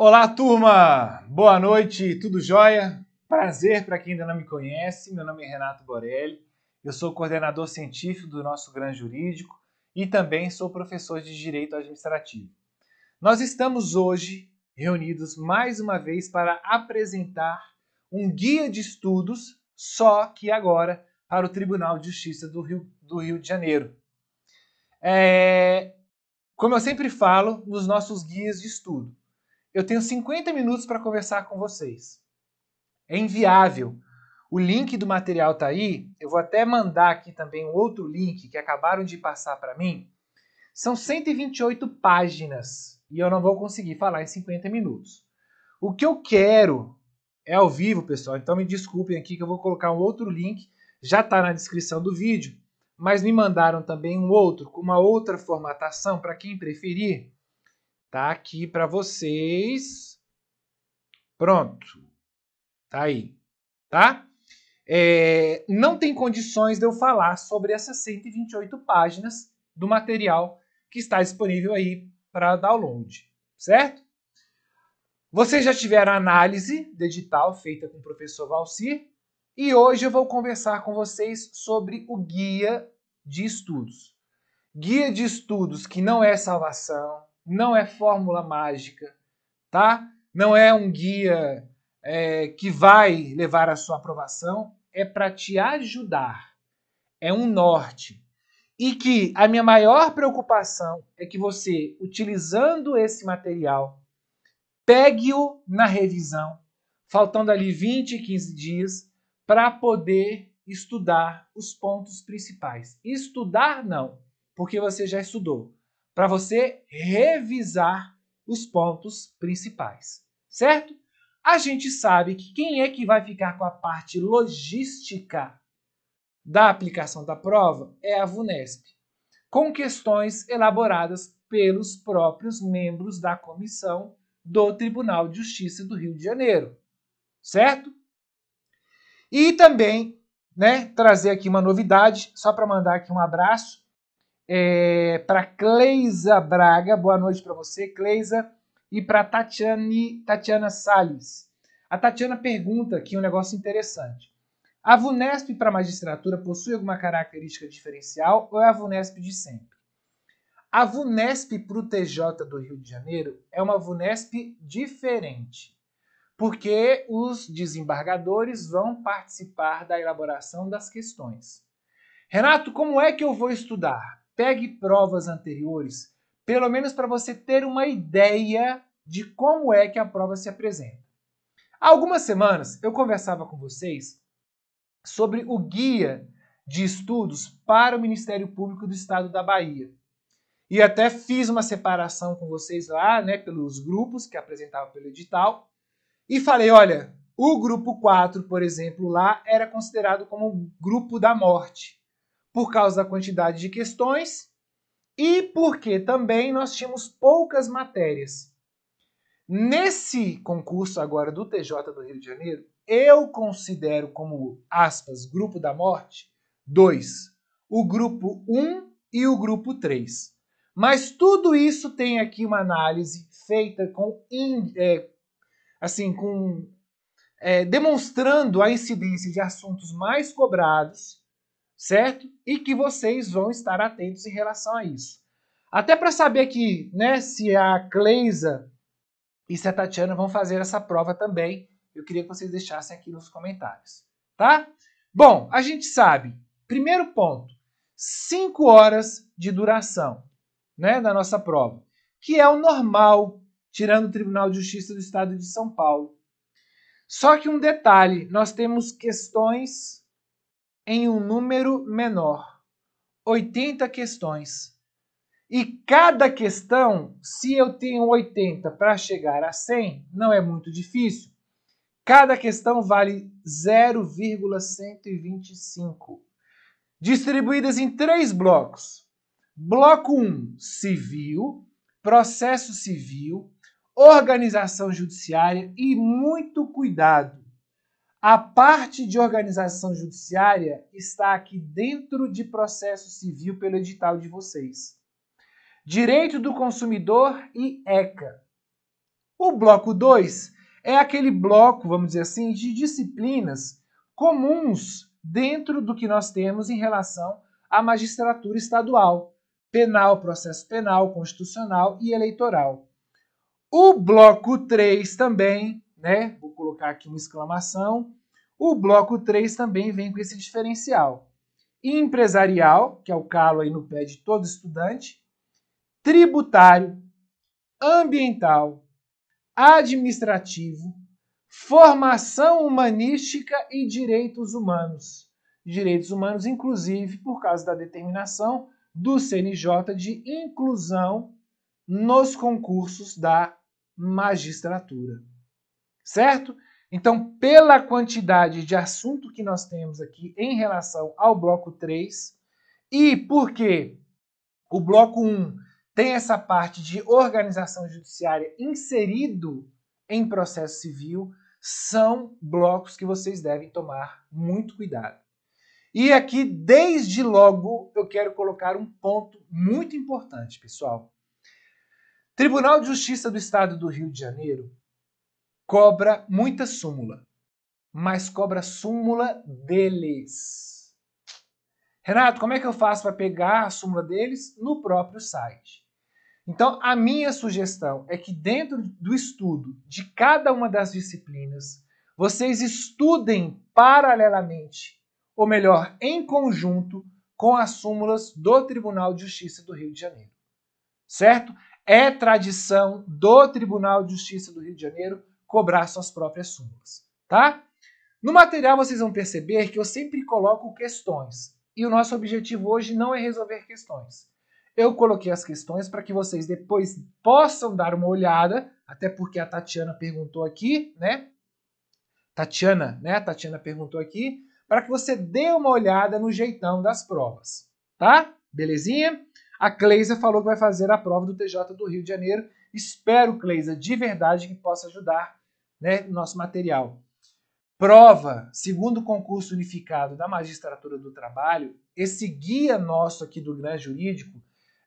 Olá, turma! Boa noite, tudo jóia? Prazer para quem ainda não me conhece. Meu nome é Renato Borelli, eu sou coordenador científico do nosso Gran Jurídico e também sou professor de Direito Administrativo. Nós estamos hoje reunidos mais uma vez para apresentar um guia de estudos, só que agora para o Tribunal de Justiça do Rio, do Rio de Janeiro. É, como eu sempre falo nos nossos guias de estudo, eu tenho 50 minutos para conversar com vocês. É inviável. O link do material está aí. Eu vou até mandar aqui também um outro link que acabaram de passar para mim. São 128 páginas e eu não vou conseguir falar em 50 minutos. O que eu quero é ao vivo, pessoal. Então me desculpem aqui que eu vou colocar um outro link. Já está na descrição do vídeo, mas me mandaram também um outro com uma outra formatação para quem preferir. Tá aqui para vocês. Pronto. Tá aí, tá? É, não tem condições de eu falar sobre essas 128 páginas do material que está disponível aí para download, certo? Vocês já tiveram análise digital feita com o professor Valcir e hoje eu vou conversar com vocês sobre o guia de estudos. Guia de estudos que não é salvação, não é fórmula mágica, tá? Não é um guia é, que vai levar à sua aprovação, é para te ajudar. É um norte. E que a minha maior preocupação é que você, utilizando esse material, pegue-o na revisão, faltando ali 20, 15 dias, para poder estudar os pontos principais. Estudar não, porque você já estudou, para você revisar os pontos principais, certo? A gente sabe que quem é que vai ficar com a parte logística da aplicação da prova é a VUNESP, com questões elaboradas pelos próprios membros da comissão do Tribunal de Justiça do Rio de Janeiro, certo? E também, né, trazer aqui uma novidade, só para mandar aqui um abraço é, para Cleisa Braga, boa noite para você, Cleisa, e para Tatiane, Tatiana Salles. A Tatiana pergunta aqui um negócio interessante. A VUNESP para magistratura possui alguma característica diferencial ou é a VUNESP de sempre? A VUNESP para o TJ do Rio de Janeiro é uma VUNESP diferente, porque os desembargadores vão participar da elaboração das questões. Renato, como é que eu vou estudar? pegue provas anteriores, pelo menos para você ter uma ideia de como é que a prova se apresenta. Há algumas semanas eu conversava com vocês sobre o guia de estudos para o Ministério Público do Estado da Bahia. E até fiz uma separação com vocês lá, né, pelos grupos que apresentava pelo edital, e falei, olha, o grupo 4, por exemplo, lá era considerado como o grupo da morte por causa da quantidade de questões e porque também nós tínhamos poucas matérias. Nesse concurso agora do TJ do Rio de Janeiro, eu considero como, aspas, grupo da morte, dois, o grupo 1 um e o grupo 3. Mas tudo isso tem aqui uma análise feita com, é, assim, com é, demonstrando a incidência de assuntos mais cobrados certo? E que vocês vão estar atentos em relação a isso. Até para saber que né, se a Cleisa e se a Tatiana vão fazer essa prova também, eu queria que vocês deixassem aqui nos comentários, tá? Bom, a gente sabe, primeiro ponto, 5 horas de duração, né, da nossa prova, que é o normal, tirando o Tribunal de Justiça do Estado de São Paulo. Só que um detalhe, nós temos questões em um número menor, 80 questões. E cada questão, se eu tenho 80 para chegar a 100, não é muito difícil. Cada questão vale 0,125. Distribuídas em três blocos. Bloco 1, civil, processo civil, organização judiciária e muito cuidado a parte de organização judiciária está aqui dentro de processo civil pelo edital de vocês. Direito do consumidor e ECA. O bloco 2 é aquele bloco, vamos dizer assim, de disciplinas comuns dentro do que nós temos em relação à magistratura estadual, penal, processo penal, constitucional e eleitoral. O bloco 3 também né? Vou colocar aqui uma exclamação. O bloco 3 também vem com esse diferencial. Empresarial, que é o calo aí no pé de todo estudante, tributário, ambiental, administrativo, formação humanística e direitos humanos. Direitos humanos, inclusive, por causa da determinação do CNJ de inclusão nos concursos da magistratura certo? Então, pela quantidade de assunto que nós temos aqui em relação ao bloco 3, e porque o bloco 1 tem essa parte de organização judiciária inserido em processo civil, são blocos que vocês devem tomar muito cuidado. E aqui, desde logo, eu quero colocar um ponto muito importante, pessoal. Tribunal de Justiça do Estado do Rio de Janeiro cobra muita súmula, mas cobra súmula deles. Renato, como é que eu faço para pegar a súmula deles? No próprio site. Então, a minha sugestão é que dentro do estudo de cada uma das disciplinas, vocês estudem paralelamente, ou melhor, em conjunto com as súmulas do Tribunal de Justiça do Rio de Janeiro. Certo? É tradição do Tribunal de Justiça do Rio de Janeiro cobrar suas próprias súmulas, tá? No material vocês vão perceber que eu sempre coloco questões e o nosso objetivo hoje não é resolver questões. Eu coloquei as questões para que vocês depois possam dar uma olhada, até porque a Tatiana perguntou aqui, né? Tatiana, né? Tatiana perguntou aqui, para que você dê uma olhada no jeitão das provas, tá? Belezinha? A Cleisa falou que vai fazer a prova do TJ do Rio de Janeiro. Espero, Cleisa, de verdade que possa ajudar né, nosso material. Prova, segundo o concurso unificado da Magistratura do Trabalho, esse guia nosso aqui do Gran Jurídico,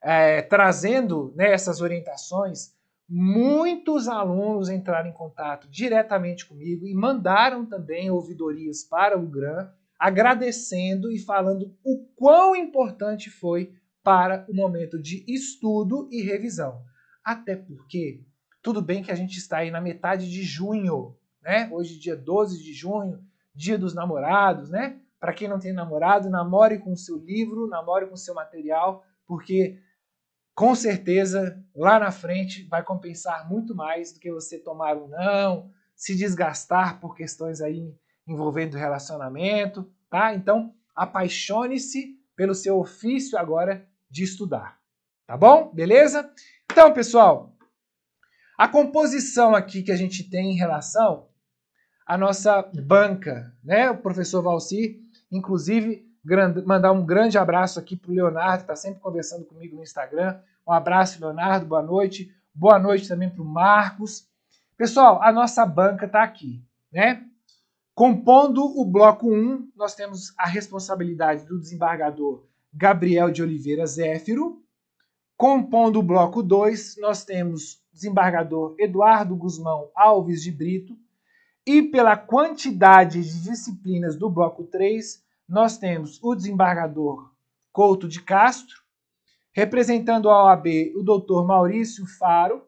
é, trazendo né, essas orientações, muitos alunos entraram em contato diretamente comigo e mandaram também ouvidorias para o Gran, agradecendo e falando o quão importante foi para o momento de estudo e revisão. Até porque tudo bem que a gente está aí na metade de junho, né? Hoje, dia 12 de junho, dia dos namorados, né? Para quem não tem namorado, namore com o seu livro, namore com o seu material, porque com certeza lá na frente vai compensar muito mais do que você tomar um não, se desgastar por questões aí envolvendo relacionamento, tá? Então, apaixone-se pelo seu ofício agora de estudar, tá bom? Beleza? Então, pessoal, a composição aqui que a gente tem em relação à nossa banca, né? O professor Valcir, inclusive, grande, mandar um grande abraço aqui para o Leonardo, que está sempre conversando comigo no Instagram. Um abraço, Leonardo, boa noite. Boa noite também para o Marcos. Pessoal, a nossa banca está aqui, né? Compondo o bloco 1, nós temos a responsabilidade do desembargador Gabriel de Oliveira Zéfiro. Compondo o bloco 2, nós temos desembargador Eduardo Guzmão Alves de Brito, e pela quantidade de disciplinas do bloco 3, nós temos o desembargador Couto de Castro, representando a OAB o doutor Maurício Faro,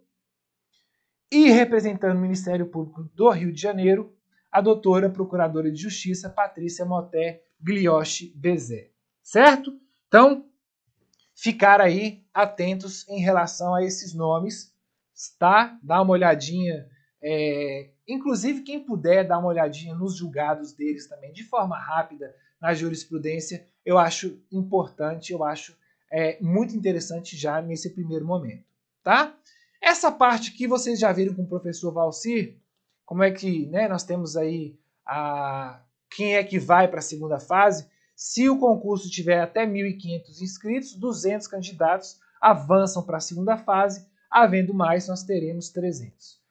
e representando o Ministério Público do Rio de Janeiro, a doutora Procuradora de Justiça Patrícia Moté Glioche Bezé. Certo? Então, ficar aí atentos em relação a esses nomes tá? Dá uma olhadinha. É, inclusive, quem puder dar uma olhadinha nos julgados deles também, de forma rápida, na jurisprudência, eu acho importante, eu acho é, muito interessante já nesse primeiro momento, tá? Essa parte que vocês já viram com o professor Valcir, como é que né, nós temos aí a, quem é que vai para a segunda fase. Se o concurso tiver até 1.500 inscritos, 200 candidatos avançam para a segunda fase havendo mais, nós teremos 300.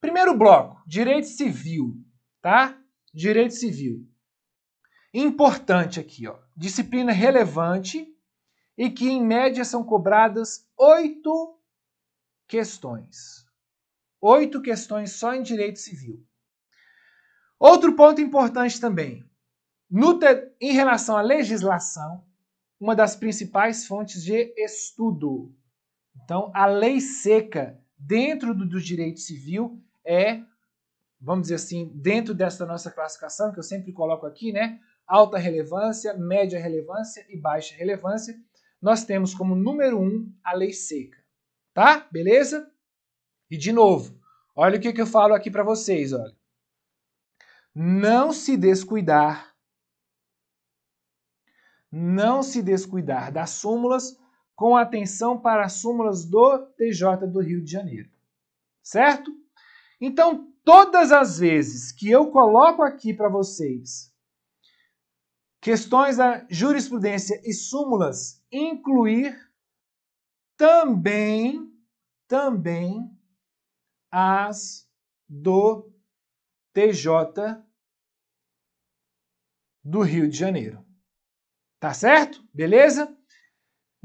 Primeiro bloco, direito civil, tá? Direito civil. Importante aqui, ó, disciplina relevante e que em média são cobradas oito questões. Oito questões só em direito civil. Outro ponto importante também, te... em relação à legislação, uma das principais fontes de estudo então, a lei seca dentro do, do direito civil é, vamos dizer assim, dentro dessa nossa classificação, que eu sempre coloco aqui, né? Alta relevância, média relevância e baixa relevância. Nós temos como número um a lei seca, tá? Beleza? E de novo, olha o que, que eu falo aqui para vocês, olha. Não se descuidar, não se descuidar das súmulas com atenção para as súmulas do TJ do Rio de Janeiro. Certo? Então, todas as vezes que eu coloco aqui para vocês questões da jurisprudência e súmulas incluir também também as do TJ do Rio de Janeiro. Tá certo? Beleza?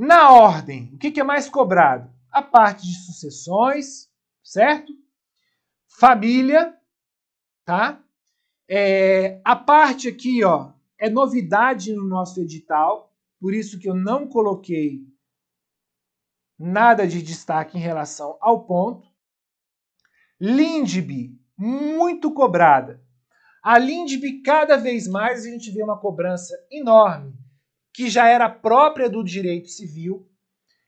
Na ordem, o que é mais cobrado? A parte de sucessões, certo? Família, tá? É, a parte aqui, ó, é novidade no nosso edital, por isso que eu não coloquei nada de destaque em relação ao ponto. Lindb, muito cobrada. A Lindb, cada vez mais, a gente vê uma cobrança enorme que já era própria do direito civil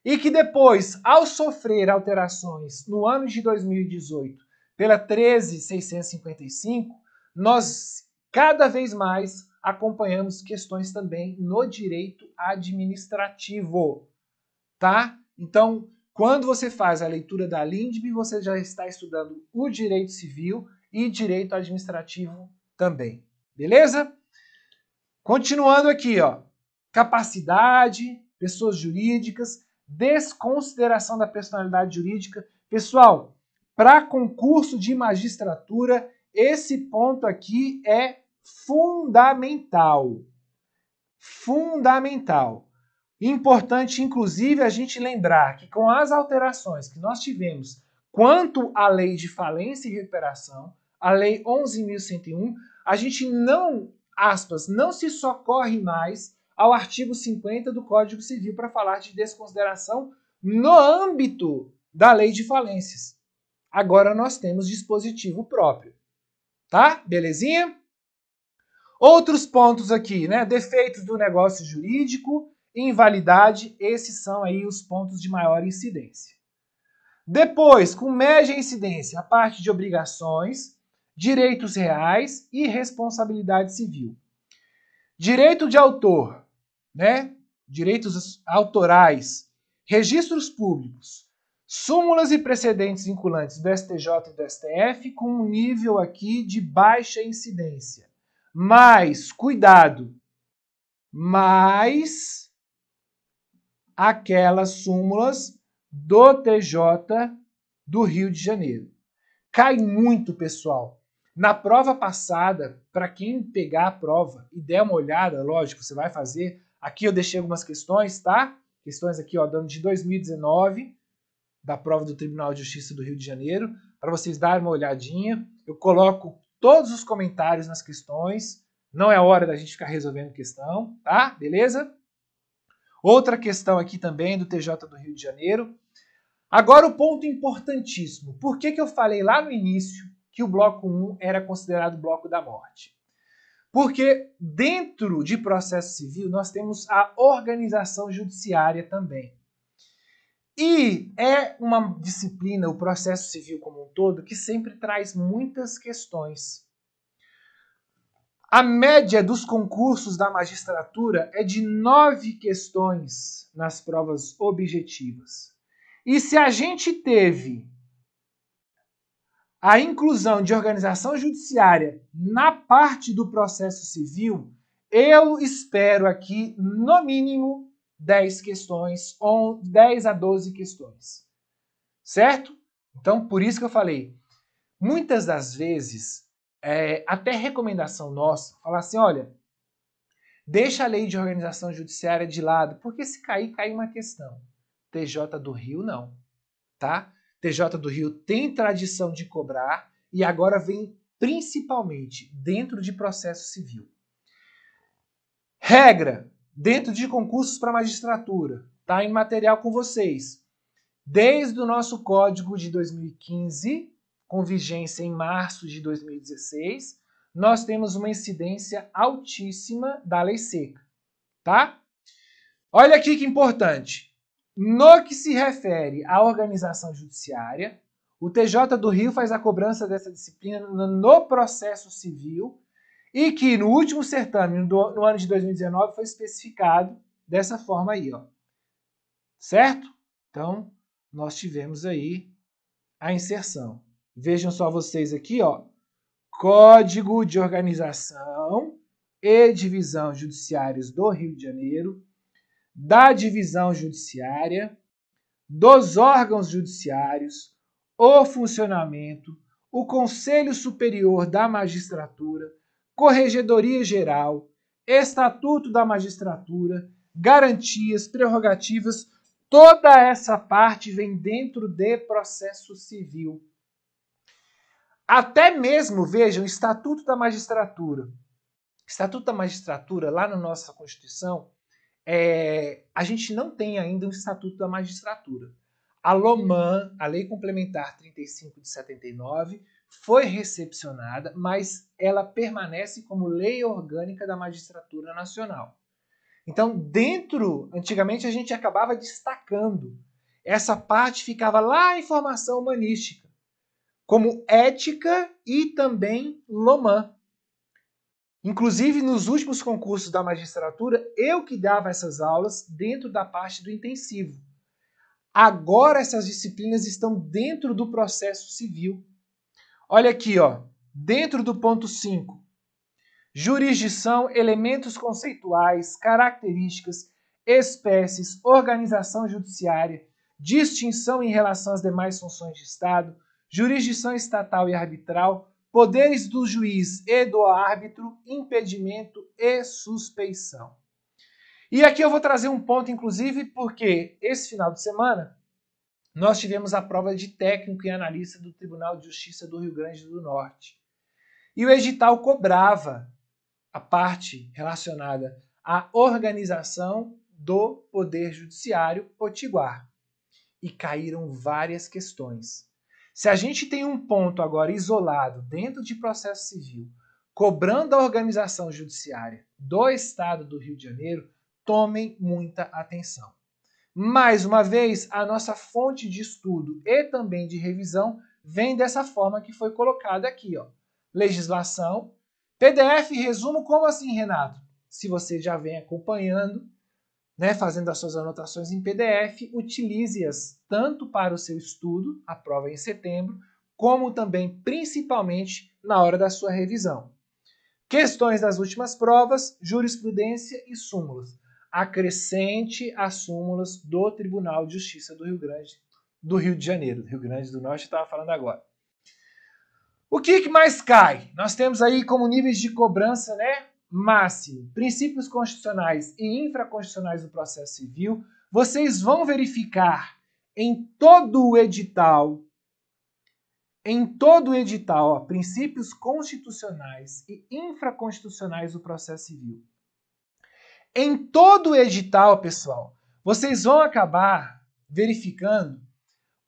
e que depois, ao sofrer alterações no ano de 2018 pela 13655, nós cada vez mais acompanhamos questões também no direito administrativo, tá? Então, quando você faz a leitura da LINDB, você já está estudando o direito civil e direito administrativo também, beleza? Continuando aqui, ó capacidade, pessoas jurídicas, desconsideração da personalidade jurídica. Pessoal, para concurso de magistratura, esse ponto aqui é fundamental. Fundamental. Importante, inclusive, a gente lembrar que com as alterações que nós tivemos quanto à lei de falência e recuperação, a lei 11.101, a gente não, aspas, não se socorre mais ao artigo 50 do Código Civil para falar de desconsideração no âmbito da lei de falências. Agora nós temos dispositivo próprio. Tá? Belezinha? Outros pontos aqui, né? Defeitos do negócio jurídico, invalidade, esses são aí os pontos de maior incidência. Depois, com média incidência, a parte de obrigações, direitos reais e responsabilidade civil. Direito de autor né? direitos autorais, registros públicos, súmulas e precedentes vinculantes do STJ e do STF com um nível aqui de baixa incidência. Mas, cuidado, mais aquelas súmulas do TJ do Rio de Janeiro. Cai muito, pessoal. Na prova passada, para quem pegar a prova e der uma olhada, lógico, você vai fazer. Aqui eu deixei algumas questões, tá? Questões aqui, ó, dando de 2019, da prova do Tribunal de Justiça do Rio de Janeiro, para vocês darem uma olhadinha. Eu coloco todos os comentários nas questões. Não é hora da gente ficar resolvendo questão, tá? Beleza? Outra questão aqui também do TJ do Rio de Janeiro. Agora o ponto importantíssimo. Por que, que eu falei lá no início que o bloco 1 era considerado bloco da morte. Porque dentro de processo civil nós temos a organização judiciária também. E é uma disciplina, o processo civil como um todo, que sempre traz muitas questões. A média dos concursos da magistratura é de nove questões nas provas objetivas. E se a gente teve a inclusão de organização judiciária na parte do processo civil, eu espero aqui, no mínimo, 10 questões, 10 a 12 questões. Certo? Então, por isso que eu falei. Muitas das vezes, é, até recomendação nossa, falar assim: olha, deixa a lei de organização judiciária de lado, porque se cair, cai uma questão. TJ do Rio, não. Tá? TJ do Rio tem tradição de cobrar e agora vem principalmente dentro de processo civil. Regra dentro de concursos para magistratura, tá em material com vocês. Desde o nosso código de 2015, com vigência em março de 2016, nós temos uma incidência altíssima da lei seca, tá? Olha aqui que importante. No que se refere à organização judiciária, o TJ do Rio faz a cobrança dessa disciplina no processo civil e que no último certame, no ano de 2019, foi especificado dessa forma aí, ó. Certo? Então, nós tivemos aí a inserção. Vejam só vocês aqui, ó. Código de Organização e Divisão Judiciários do Rio de Janeiro, da divisão judiciária, dos órgãos judiciários, o funcionamento, o Conselho Superior da Magistratura, Corregedoria Geral, Estatuto da Magistratura, garantias, prerrogativas, toda essa parte vem dentro de processo civil. Até mesmo, vejam, Estatuto da Magistratura. Estatuto da Magistratura, lá na nossa Constituição, é, a gente não tem ainda um estatuto da magistratura. A LOMAN, uhum. a Lei Complementar 35 de 79, foi recepcionada, mas ela permanece como lei orgânica da magistratura nacional. Então, dentro, antigamente a gente acabava destacando. Essa parte ficava lá a formação humanística, como ética e também Loman. Inclusive, nos últimos concursos da magistratura, eu que dava essas aulas dentro da parte do intensivo. Agora essas disciplinas estão dentro do processo civil. Olha aqui, ó, dentro do ponto 5. Jurisdição, elementos conceituais, características, espécies, organização judiciária, distinção em relação às demais funções de Estado, jurisdição estatal e arbitral, poderes do juiz e do árbitro, impedimento e suspeição. E aqui eu vou trazer um ponto, inclusive, porque esse final de semana nós tivemos a prova de técnico e analista do Tribunal de Justiça do Rio Grande do Norte. E o edital cobrava a parte relacionada à organização do Poder Judiciário Potiguar. E caíram várias questões. Se a gente tem um ponto agora isolado dentro de processo civil, cobrando a organização judiciária do Estado do Rio de Janeiro, tomem muita atenção. Mais uma vez, a nossa fonte de estudo e também de revisão vem dessa forma que foi colocada aqui, ó. Legislação, PDF, resumo como assim, Renato? Se você já vem acompanhando, né, fazendo as suas anotações em PDF, utilize-as tanto para o seu estudo, a prova em setembro, como também, principalmente, na hora da sua revisão. Questões das últimas provas, jurisprudência e súmulas. Acrescente as súmulas do Tribunal de Justiça do Rio Grande, do Rio de Janeiro, Rio Grande do Norte, estava falando agora. O que mais cai? Nós temos aí como níveis de cobrança, né? Massi, princípios constitucionais e infraconstitucionais do processo civil, vocês vão verificar em todo o edital, em todo o edital, ó, princípios constitucionais e infraconstitucionais do processo civil. Em todo o edital, pessoal, vocês vão acabar verificando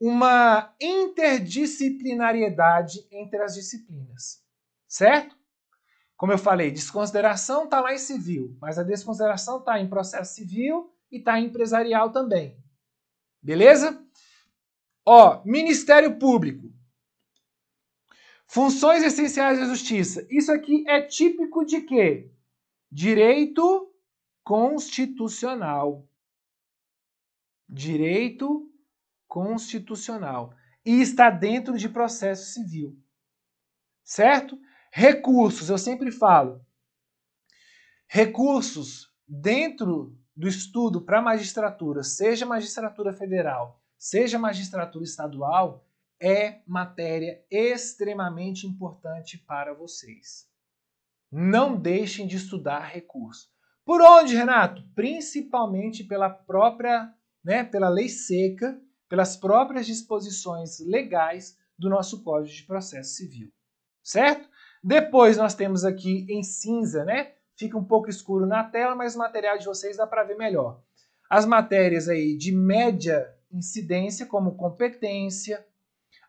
uma interdisciplinariedade entre as disciplinas, certo? Como eu falei, desconsideração está lá em civil, mas a desconsideração está em processo civil e está em empresarial também. Beleza? Ó, Ministério Público. Funções essenciais da justiça. Isso aqui é típico de quê? Direito constitucional. Direito constitucional. E está dentro de processo civil. Certo? Recursos, eu sempre falo. Recursos dentro do estudo para magistratura, seja magistratura federal, seja magistratura estadual, é matéria extremamente importante para vocês. Não deixem de estudar recurso. Por onde, Renato? Principalmente pela própria, né, pela lei seca, pelas próprias disposições legais do nosso Código de Processo Civil. Certo? Depois nós temos aqui em cinza, né? Fica um pouco escuro na tela, mas o material de vocês dá para ver melhor. As matérias aí de média incidência, como competência,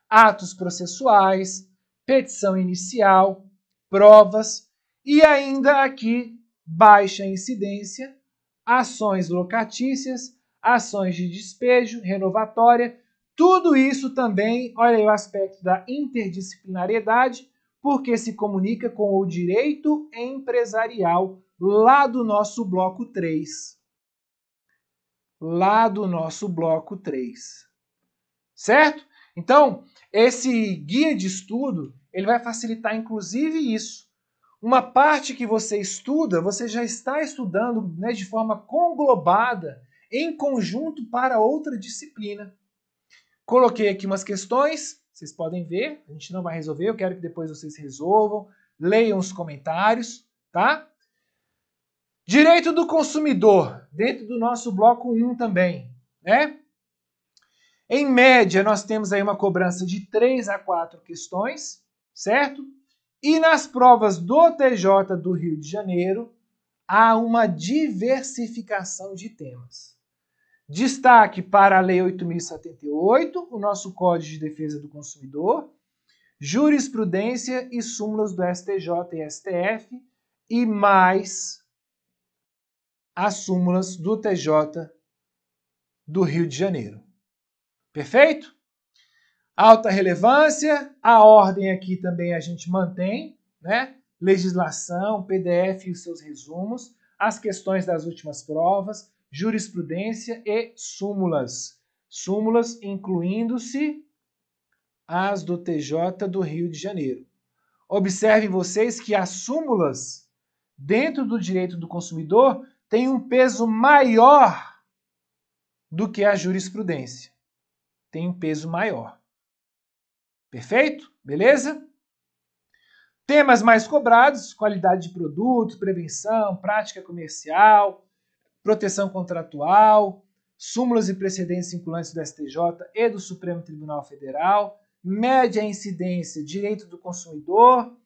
atos processuais, petição inicial, provas e ainda aqui baixa incidência, ações locatícias, ações de despejo, renovatória, tudo isso também, olha aí o aspecto da interdisciplinariedade, porque se comunica com o direito empresarial lá do nosso bloco 3. Lá do nosso bloco 3. Certo? Então, esse guia de estudo, ele vai facilitar inclusive isso. Uma parte que você estuda, você já está estudando né, de forma conglobada, em conjunto para outra disciplina. Coloquei aqui umas questões, vocês podem ver, a gente não vai resolver, eu quero que depois vocês resolvam. Leiam os comentários, tá? Direito do consumidor, dentro do nosso bloco 1 também, né? Em média, nós temos aí uma cobrança de 3 a 4 questões, certo? E nas provas do TJ do Rio de Janeiro, há uma diversificação de temas. Destaque para a Lei 8.078, o nosso Código de Defesa do Consumidor, jurisprudência e súmulas do STJ e STF, e mais as súmulas do TJ do Rio de Janeiro. Perfeito? Alta relevância, a ordem aqui também a gente mantém, né? Legislação, PDF e os seus resumos, as questões das últimas provas, jurisprudência e súmulas. Súmulas incluindo-se as do TJ do Rio de Janeiro. Observem vocês que as súmulas, dentro do direito do consumidor, têm um peso maior do que a jurisprudência. Tem um peso maior. Perfeito? Beleza? Temas mais cobrados: qualidade de produto, prevenção, prática comercial, proteção contratual, súmulas e precedentes vinculantes do STJ e do Supremo Tribunal Federal, média incidência, direito do consumidor,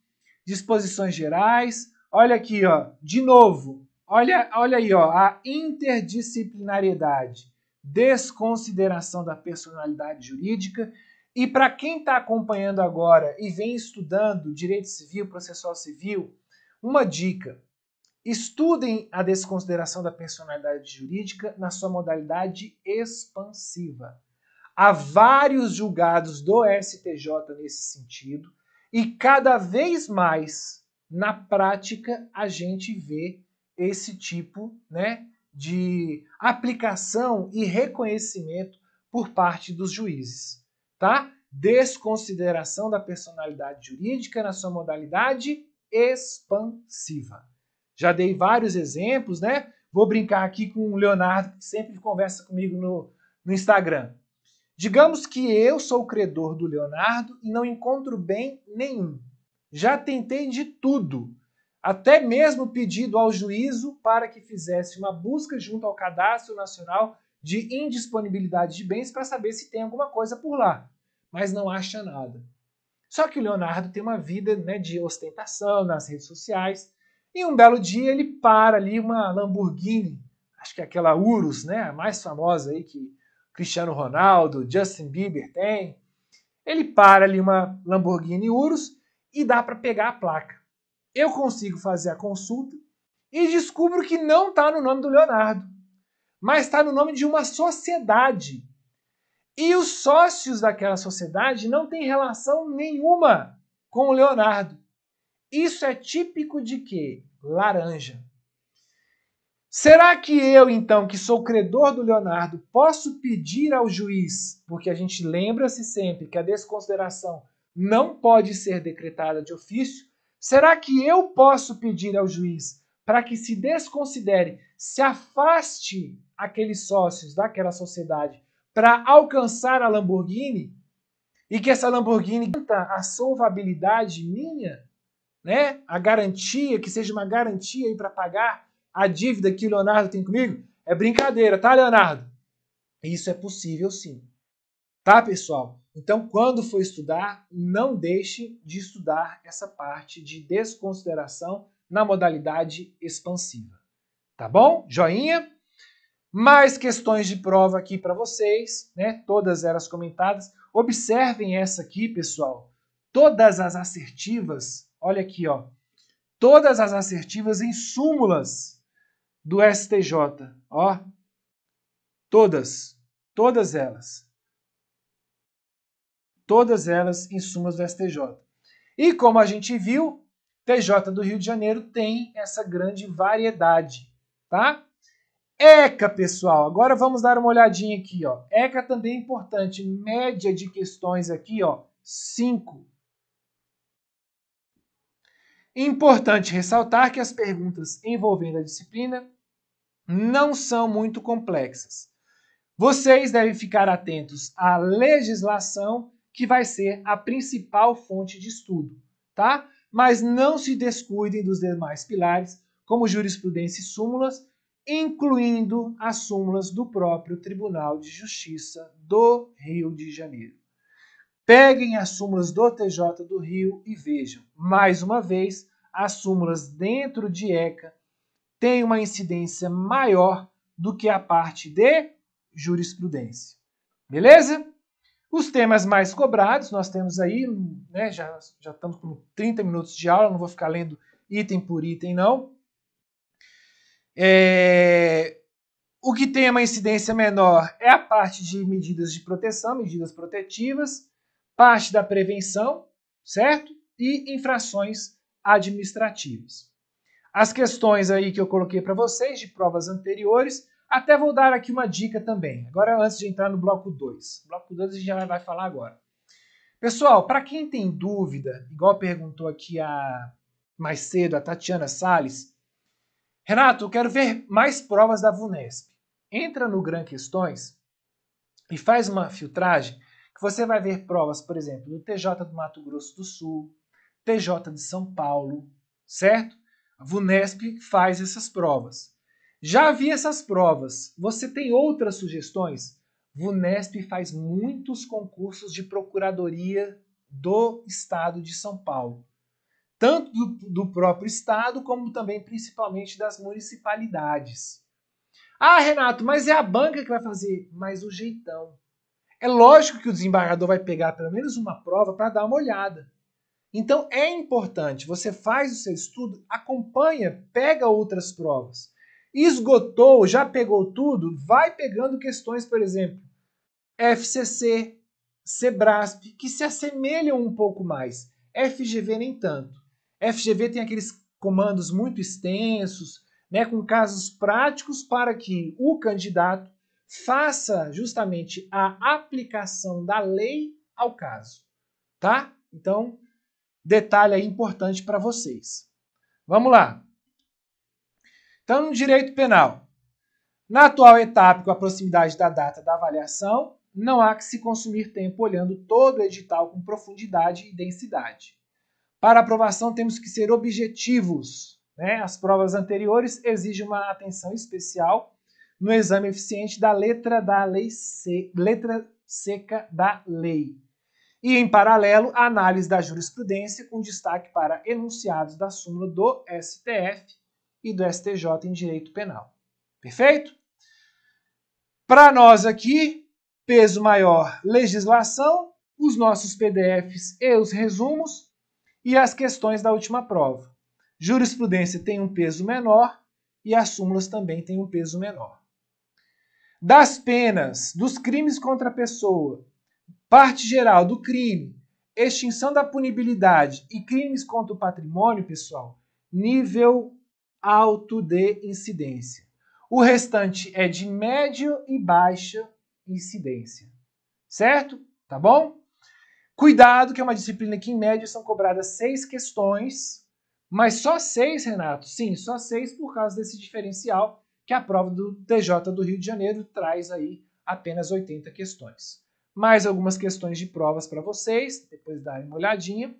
disposições gerais. Olha aqui, ó, de novo, olha, olha aí, ó, a interdisciplinariedade, desconsideração da personalidade jurídica. E para quem está acompanhando agora e vem estudando direito civil, processual civil, uma dica. Estudem a desconsideração da personalidade jurídica na sua modalidade expansiva. Há vários julgados do STJ nesse sentido, e cada vez mais na prática a gente vê esse tipo né, de aplicação e reconhecimento por parte dos juízes. Tá? Desconsideração da personalidade jurídica na sua modalidade expansiva. Já dei vários exemplos, né? Vou brincar aqui com o Leonardo, que sempre conversa comigo no, no Instagram. Digamos que eu sou o credor do Leonardo e não encontro bem nenhum. Já tentei de tudo, até mesmo pedido ao juízo para que fizesse uma busca junto ao Cadastro Nacional de Indisponibilidade de Bens para saber se tem alguma coisa por lá, mas não acha nada. Só que o Leonardo tem uma vida né, de ostentação nas redes sociais e um belo dia ele para ali uma Lamborghini, acho que é aquela Urus, né, a mais famosa aí que Cristiano Ronaldo, Justin Bieber tem. Ele para ali uma Lamborghini Urus e dá para pegar a placa. Eu consigo fazer a consulta e descubro que não está no nome do Leonardo, mas está no nome de uma sociedade. E os sócios daquela sociedade não têm relação nenhuma com o Leonardo. Isso é típico de quê? Laranja. Será que eu, então, que sou credor do Leonardo, posso pedir ao juiz, porque a gente lembra-se sempre que a desconsideração não pode ser decretada de ofício, será que eu posso pedir ao juiz para que se desconsidere, se afaste aqueles sócios daquela sociedade para alcançar a Lamborghini e que essa Lamborghini a solvabilidade minha? né? A garantia, que seja uma garantia aí para pagar a dívida que o Leonardo tem comigo, é brincadeira, tá, Leonardo? Isso é possível sim. Tá, pessoal? Então, quando for estudar, não deixe de estudar essa parte de desconsideração na modalidade expansiva. Tá bom? Joinha? Mais questões de prova aqui para vocês, né? Todas elas comentadas. Observem essa aqui, pessoal. Todas as assertivas Olha aqui, ó. Todas as assertivas em súmulas do STJ, ó. Todas, todas elas. Todas elas em súmulas do STJ. E como a gente viu, TJ do Rio de Janeiro tem essa grande variedade, tá? ECA, pessoal, agora vamos dar uma olhadinha aqui, ó. ECA também é importante, média de questões aqui, ó, 5. Importante ressaltar que as perguntas envolvendo a disciplina não são muito complexas. Vocês devem ficar atentos à legislação, que vai ser a principal fonte de estudo, tá? Mas não se descuidem dos demais pilares, como jurisprudência e súmulas, incluindo as súmulas do próprio Tribunal de Justiça do Rio de Janeiro. Peguem as súmulas do TJ do Rio e vejam, mais uma vez, as súmulas dentro de ECA têm uma incidência maior do que a parte de jurisprudência. Beleza? Os temas mais cobrados, nós temos aí, né, já, já estamos com 30 minutos de aula, não vou ficar lendo item por item, não. É, o que tem uma incidência menor é a parte de medidas de proteção, medidas protetivas, parte da prevenção, certo? E infrações administrativas. As questões aí que eu coloquei para vocês de provas anteriores, até vou dar aqui uma dica também. Agora, antes de entrar no bloco 2. Bloco 2 a gente já vai falar agora. Pessoal, para quem tem dúvida, igual perguntou aqui a mais cedo a Tatiana Sales, Renato, eu quero ver mais provas da Vunesp. Entra no Gran Questões e faz uma filtragem você vai ver provas, por exemplo, do TJ do Mato Grosso do Sul, TJ de São Paulo, certo? A VUNESP faz essas provas. Já vi essas provas. Você tem outras sugestões? VUNESP faz muitos concursos de procuradoria do Estado de São Paulo, tanto do, do, próprio Estado, como também principalmente das municipalidades. Ah, Renato, mas é a banca que vai fazer. Mas o jeitão. É lógico que o desembargador vai pegar pelo menos uma prova para dar uma olhada. Então é importante, você faz o seu estudo, acompanha, pega outras provas. Esgotou, já pegou tudo, vai pegando questões, por exemplo, FCC, Sebrasp, que se assemelham um pouco mais. FGV nem tanto. FGV tem aqueles comandos muito extensos, né, com casos práticos para que o candidato faça justamente a aplicação da lei ao caso, tá? Então, detalhe aí importante para vocês. Vamos lá. Então, no direito penal, na atual etapa, com a proximidade da data da avaliação, não há que se consumir tempo olhando todo o edital com profundidade e densidade. Para aprovação, temos que ser objetivos. Né? As provas anteriores exigem uma atenção especial no exame eficiente da letra da lei letra seca da lei. E, em paralelo, a análise da jurisprudência com destaque para enunciados da súmula do STF e do STJ em direito penal. Perfeito? Para nós aqui, peso maior, legislação, os nossos PDFs e os resumos e as questões da última prova. Jurisprudência tem um peso menor e as súmulas também têm um peso menor das penas dos crimes contra a pessoa, parte geral do crime, extinção da punibilidade e crimes contra o patrimônio, pessoal, nível alto de incidência. O restante é de médio e baixa incidência. Certo? Tá bom? Cuidado, que é uma disciplina que, em média, são cobradas seis questões, mas só seis, Renato. Sim, só seis por causa desse diferencial que a prova do TJ do Rio de Janeiro traz aí apenas 80 questões. Mais algumas questões de provas para vocês, depois darem uma olhadinha.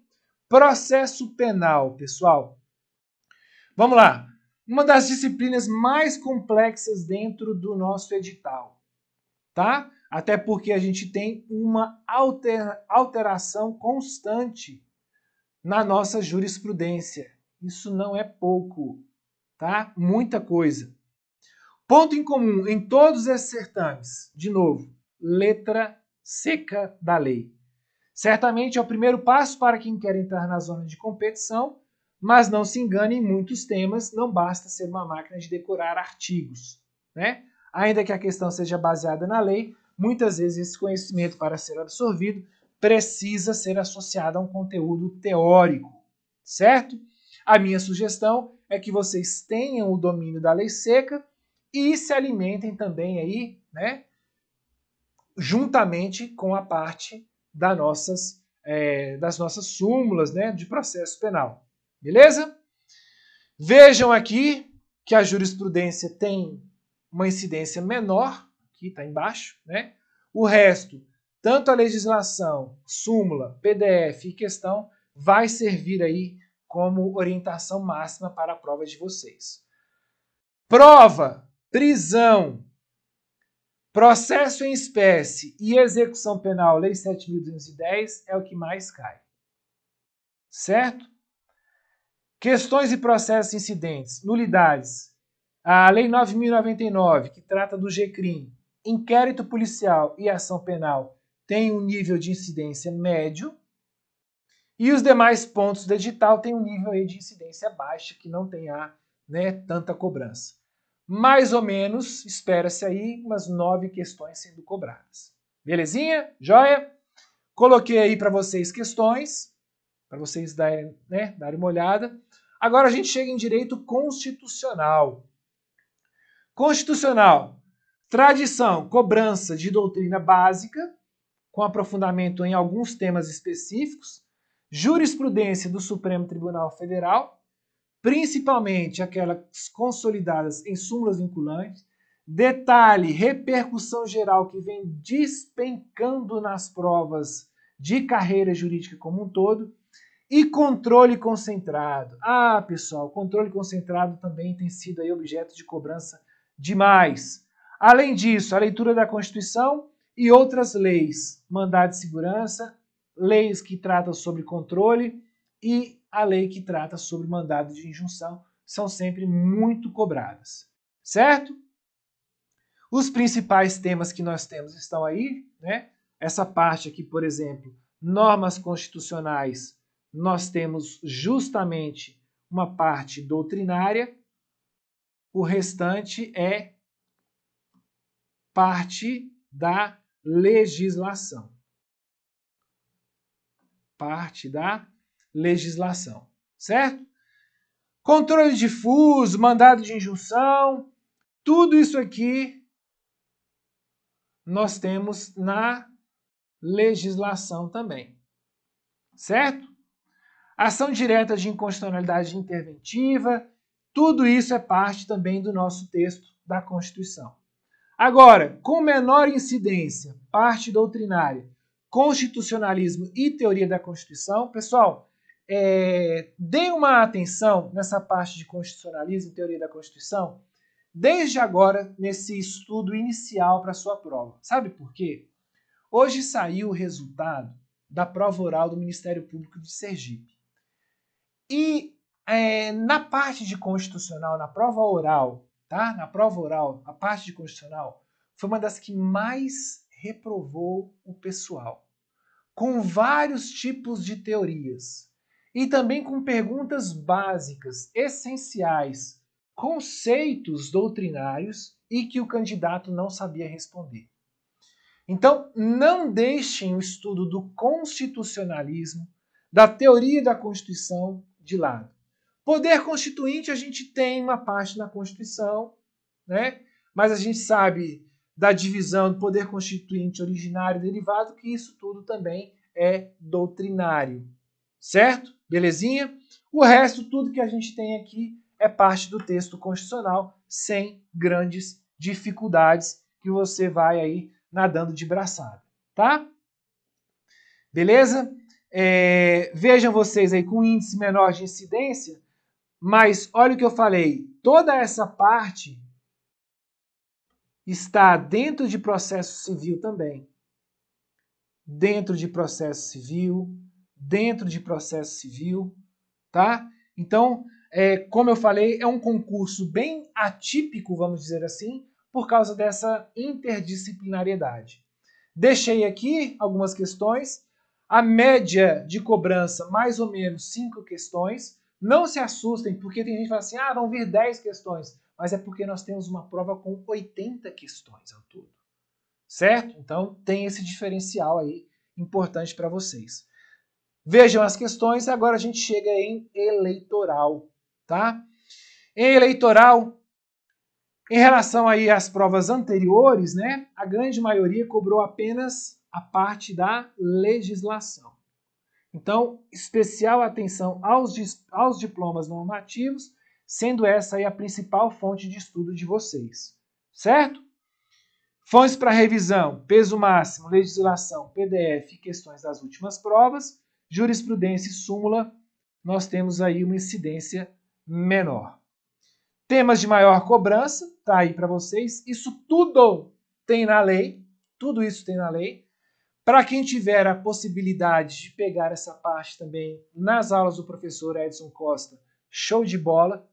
Processo penal, pessoal. Vamos lá. Uma das disciplinas mais complexas dentro do nosso edital, tá? Até porque a gente tem uma alteração constante na nossa jurisprudência. Isso não é pouco, tá? Muita coisa. Ponto em comum em todos esses certames, de novo, letra seca da lei. Certamente é o primeiro passo para quem quer entrar na zona de competição, mas não se engane em muitos temas, não basta ser uma máquina de decorar artigos. Né? Ainda que a questão seja baseada na lei, muitas vezes esse conhecimento, para ser absorvido, precisa ser associado a um conteúdo teórico, certo? A minha sugestão é que vocês tenham o domínio da lei seca e se alimentem também aí, né? Juntamente com a parte das nossas, é, das nossas súmulas, né? De processo penal. Beleza? Vejam aqui que a jurisprudência tem uma incidência menor, aqui está embaixo, né? O resto, tanto a legislação, súmula, PDF e questão, vai servir aí como orientação máxima para a prova de vocês. Prova prisão, processo em espécie e execução penal, Lei 7.210, é o que mais cai. Certo? Questões e processos incidentes, nulidades. A Lei 9.099, que trata do GCRIM, inquérito policial e ação penal, tem um nível de incidência médio. E os demais pontos do edital têm um nível de incidência baixa, que não tem a, né, tanta cobrança mais ou menos, espera-se aí, umas nove questões sendo cobradas. Belezinha? Joia? Coloquei aí para vocês questões, para vocês darem, né, darem uma olhada. Agora a gente chega em direito constitucional. Constitucional, tradição, cobrança de doutrina básica, com aprofundamento em alguns temas específicos, jurisprudência do Supremo Tribunal Federal, principalmente aquelas consolidadas em súmulas vinculantes. Detalhe: repercussão geral que vem despencando nas provas de carreira jurídica como um todo. E controle concentrado. Ah, pessoal, controle concentrado também tem sido aí objeto de cobrança demais. Além disso, a leitura da Constituição e outras leis, mandado de segurança, leis que tratam sobre controle e a lei que trata sobre mandado de injunção são sempre muito cobradas, certo? Os principais temas que nós temos estão aí, né? Essa parte aqui, por exemplo, normas constitucionais, nós temos justamente uma parte doutrinária, o restante é parte da legislação. Parte da legislação, certo? Controle difuso, mandado de injunção, tudo isso aqui nós temos na legislação também, certo? Ação direta de inconstitucionalidade interventiva, tudo isso é parte também do nosso texto da Constituição. Agora, com menor incidência, parte doutrinária, constitucionalismo e teoria da Constituição, pessoal, é, deem uma atenção nessa parte de constitucionalismo e teoria da Constituição desde agora nesse estudo inicial para sua prova. Sabe por quê? Hoje saiu o resultado da prova oral do Ministério Público de Sergipe. E é, na parte de constitucional, na prova oral, tá? Na prova oral, a parte de constitucional foi uma das que mais reprovou o pessoal, com vários tipos de teorias e também com perguntas básicas, essenciais, conceitos doutrinários e que o candidato não sabia responder. Então, não deixem o estudo do constitucionalismo, da teoria da Constituição, de lado. Poder constituinte, a gente tem uma parte na Constituição, né? mas a gente sabe da divisão do poder constituinte originário e derivado que isso tudo também é doutrinário. Certo? Belezinha? O resto, tudo que a gente tem aqui é parte do texto constitucional, sem grandes dificuldades que você vai aí nadando de braçada, tá? Beleza? É, vejam vocês aí com índice menor de incidência, mas olha o que eu falei, toda essa parte está dentro de processo civil também. Dentro de processo civil, dentro de processo civil, tá? Então, é, como eu falei, é um concurso bem atípico, vamos dizer assim, por causa dessa interdisciplinariedade. Deixei aqui algumas questões. A média de cobrança, mais ou menos cinco questões. Não se assustem, porque tem gente que fala assim: ah, vão vir 10 questões. Mas é porque nós temos uma prova com 80 questões ao todo. Certo? Então tem esse diferencial aí importante para vocês. Vejam as questões, agora a gente chega em eleitoral, tá? Em eleitoral, em relação aí às provas anteriores, né, a grande maioria cobrou apenas a parte da legislação. Então, especial atenção aos, aos diplomas normativos, sendo essa aí a principal fonte de estudo de vocês, certo? Fontes para revisão, peso máximo, legislação, PDF, questões das últimas provas jurisprudência e súmula, nós temos aí uma incidência menor. Temas de maior cobrança, tá aí para vocês. Isso tudo tem na lei, tudo isso tem na lei. Para quem tiver a possibilidade de pegar essa parte também nas aulas do professor Edson Costa, show de bola.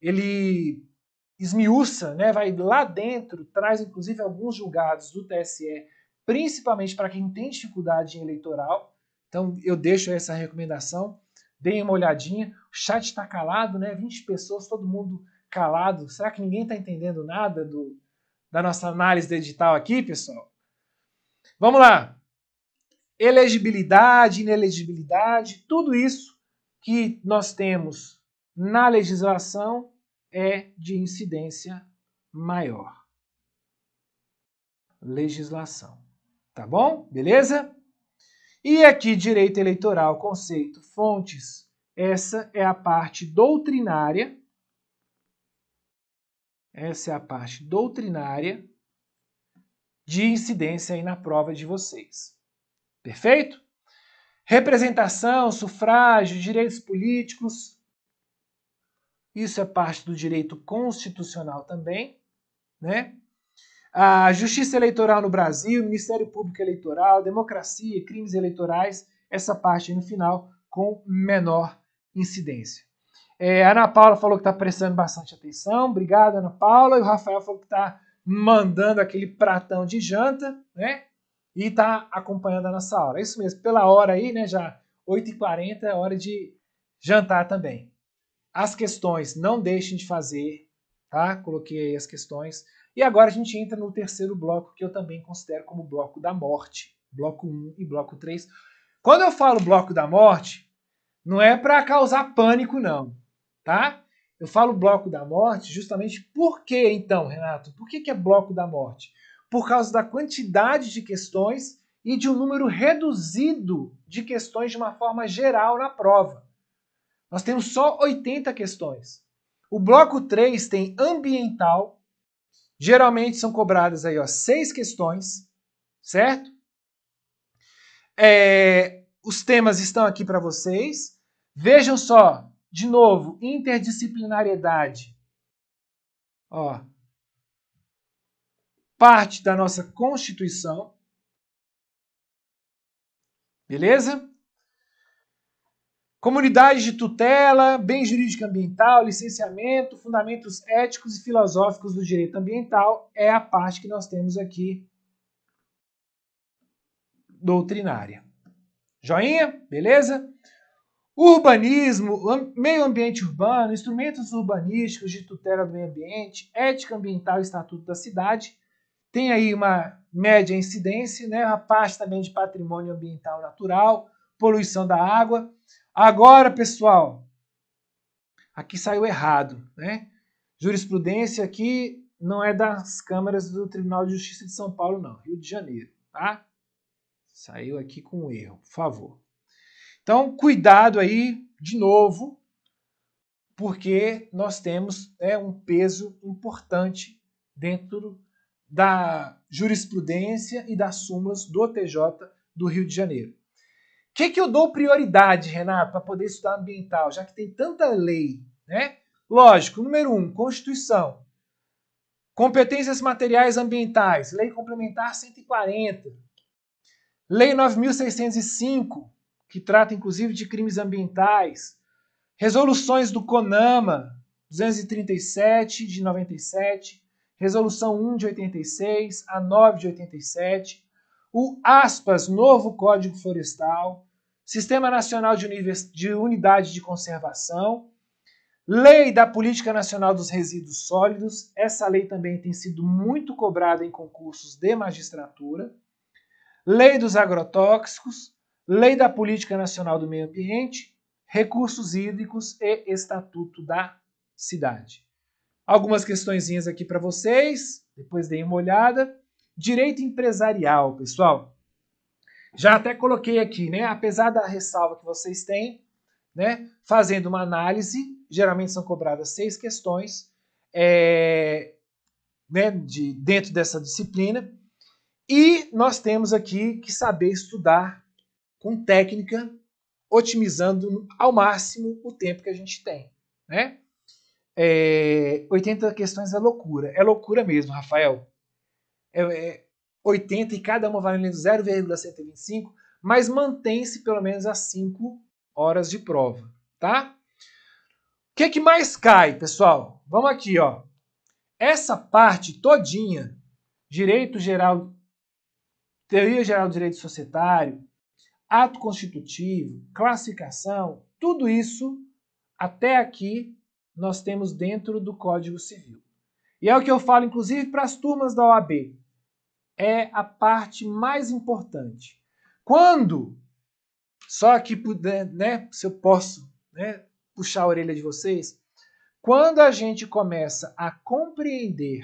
Ele esmiuça, né, vai lá dentro, traz inclusive alguns julgados do TSE, principalmente para quem tem dificuldade em eleitoral. Então eu deixo essa recomendação, deem uma olhadinha. O chat está calado, né? 20 pessoas, todo mundo calado. Será que ninguém está entendendo nada do, da nossa análise digital aqui, pessoal? Vamos lá. Elegibilidade, inelegibilidade, tudo isso que nós temos na legislação é de incidência maior. Legislação. Tá bom? Beleza? E aqui, direito eleitoral, conceito, fontes. Essa é a parte doutrinária. Essa é a parte doutrinária de incidência aí na prova de vocês. Perfeito? Representação, sufrágio, direitos políticos. Isso é parte do direito constitucional também, né? a justiça eleitoral no Brasil, Ministério Público Eleitoral, democracia, crimes eleitorais, essa parte no final com menor incidência. É, a Ana Paula falou que está prestando bastante atenção, obrigado Ana Paula, e o Rafael falou que está mandando aquele pratão de janta, né? E está acompanhando a nossa aula. É isso mesmo, pela hora aí, né? Já 8h40 é hora de jantar também. As questões não deixem de fazer tá? Coloquei aí as questões. E agora a gente entra no terceiro bloco, que eu também considero como bloco da morte. Bloco 1 e bloco 3. Quando eu falo bloco da morte, não é para causar pânico, não, tá? Eu falo bloco da morte justamente porque, então, Renato, por que, que é bloco da morte? Por causa da quantidade de questões e de um número reduzido de questões de uma forma geral na prova. Nós temos só 80 questões. O bloco 3 tem ambiental. Geralmente são cobradas aí, ó, seis questões, certo? É, os temas estão aqui para vocês. Vejam só, de novo, interdisciplinariedade. Ó, parte da nossa Constituição. Beleza? Comunidades de tutela, bem jurídico ambiental, licenciamento, fundamentos éticos e filosóficos do direito ambiental é a parte que nós temos aqui doutrinária. Joinha? Beleza? Urbanismo, meio ambiente urbano, instrumentos urbanísticos de tutela do meio ambiente, ética ambiental e estatuto da cidade. Tem aí uma média incidência, né? a parte também de patrimônio ambiental natural, poluição da água, Agora, pessoal, aqui saiu errado, né? Jurisprudência aqui não é das câmaras do Tribunal de Justiça de São Paulo, não, Rio de Janeiro, tá? Saiu aqui com um erro, por favor. Então, cuidado aí, de novo, porque nós temos né, um peso importante dentro da jurisprudência e das súmulas do TJ do Rio de Janeiro que, que eu dou prioridade, Renato, para poder estudar ambiental, já que tem tanta lei, né? Lógico, número um, Constituição. Competências materiais ambientais, Lei Complementar 140. Lei 9605, que trata inclusive de crimes ambientais. Resoluções do CONAMA 237 de 97, Resolução 1 de 86, a 9 de 87, o aspas, novo Código Florestal, Sistema Nacional de, Univers... de Unidade de Conservação, Lei da Política Nacional dos Resíduos Sólidos, essa lei também tem sido muito cobrada em concursos de magistratura. Lei dos Agrotóxicos, Lei da Política Nacional do Meio Ambiente, Recursos Hídricos e Estatuto da Cidade. Algumas questõezinhas aqui para vocês, depois deem uma olhada. Direito empresarial, pessoal. Já até coloquei aqui, né? Apesar da ressalva que vocês têm, né? Fazendo uma análise, geralmente são cobradas seis questões é, né? De, dentro dessa disciplina. E nós temos aqui que saber estudar com técnica, otimizando ao máximo o tempo que a gente tem, né? É, 80 questões é loucura. É loucura mesmo, Rafael. É, é 80 e cada uma valendo 0,125, mas mantém-se pelo menos as 5 horas de prova, tá? O que, é que mais cai, pessoal? Vamos aqui, ó. Essa parte todinha, direito geral, teoria geral do direito societário, ato constitutivo, classificação, tudo isso até aqui nós temos dentro do Código Civil. E é o que eu falo, inclusive, para as turmas da OAB é a parte mais importante. Quando, só que né, se eu posso né, puxar a orelha de vocês, quando a gente começa a compreender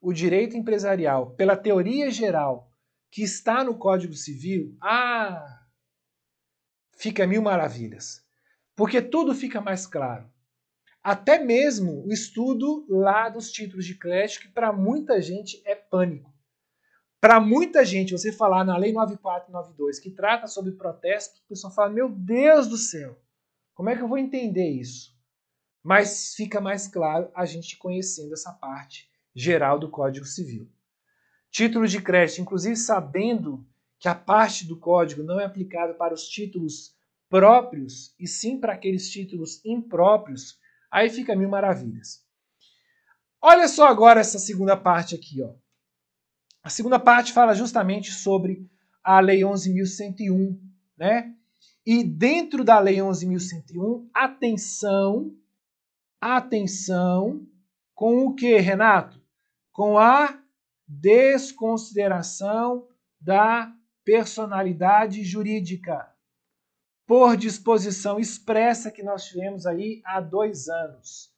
o direito empresarial pela teoria geral que está no Código Civil, ah, fica mil maravilhas, porque tudo fica mais claro. Até mesmo o estudo lá dos títulos de crédito, que para muita gente é pânico. Para muita gente, você falar na Lei 9492, que trata sobre protesto, o pessoa fala: Meu Deus do céu, como é que eu vou entender isso? Mas fica mais claro a gente conhecendo essa parte geral do Código Civil. Títulos de crédito, inclusive sabendo que a parte do código não é aplicada para os títulos próprios e sim para aqueles títulos impróprios, aí fica mil maravilhas. Olha só agora essa segunda parte aqui, ó. A segunda parte fala justamente sobre a Lei 11.101, né? E dentro da Lei 11.101, atenção, atenção com o que, Renato? Com a desconsideração da personalidade jurídica por disposição expressa que nós tivemos aí há dois anos.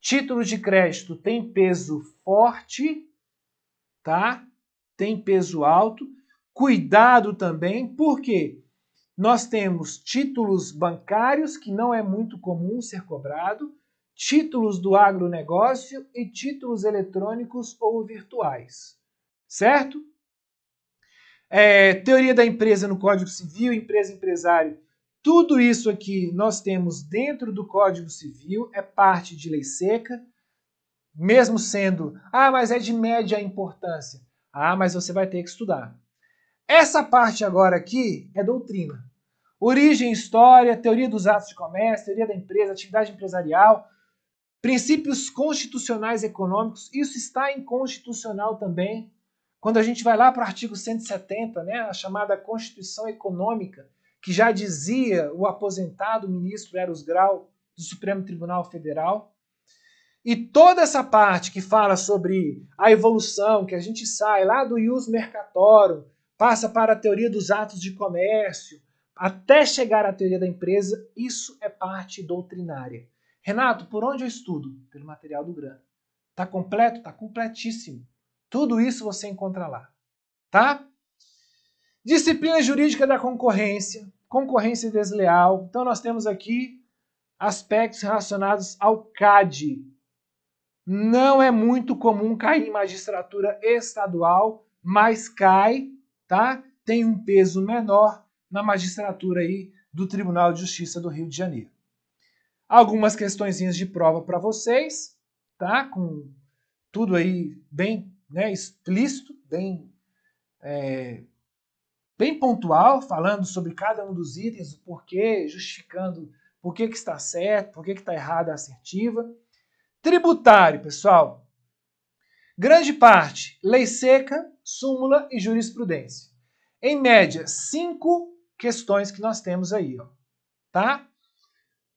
Título de crédito tem peso forte, tá? tem peso alto. Cuidado também, porque nós temos títulos bancários, que não é muito comum ser cobrado, títulos do agronegócio e títulos eletrônicos ou virtuais, certo? É, teoria da empresa no Código Civil, empresa empresário, tudo isso aqui nós temos dentro do Código Civil, é parte de lei seca, mesmo sendo, ah, mas é de média importância. Ah, mas você vai ter que estudar. Essa parte agora aqui é doutrina. Origem, história, teoria dos atos de comércio, teoria da empresa, atividade empresarial, princípios constitucionais econômicos, isso está em constitucional também. Quando a gente vai lá para o artigo 170, né, a chamada Constituição Econômica, que já dizia o aposentado ministro Eros Grau do Supremo Tribunal Federal, e toda essa parte que fala sobre a evolução, que a gente sai lá do ius mercatorum, passa para a teoria dos atos de comércio, até chegar à teoria da empresa, isso é parte doutrinária. Renato, por onde eu estudo? Pelo material do Gran. Tá completo? Tá completíssimo. Tudo isso você encontra lá, tá? Disciplina jurídica da concorrência, concorrência desleal. Então nós temos aqui aspectos relacionados ao CAD, não é muito comum cair em magistratura estadual, mas cai, tá? Tem um peso menor na magistratura aí do Tribunal de Justiça do Rio de Janeiro. Algumas questõezinhas de prova para vocês, tá? Com tudo aí bem né, explícito, bem, é, bem pontual, falando sobre cada um dos itens, o porquê, justificando por que, que está certo, por que, que está errada a assertiva. Tributário, pessoal. Grande parte, lei seca, súmula e jurisprudência. Em média, cinco questões que nós temos aí, ó, tá?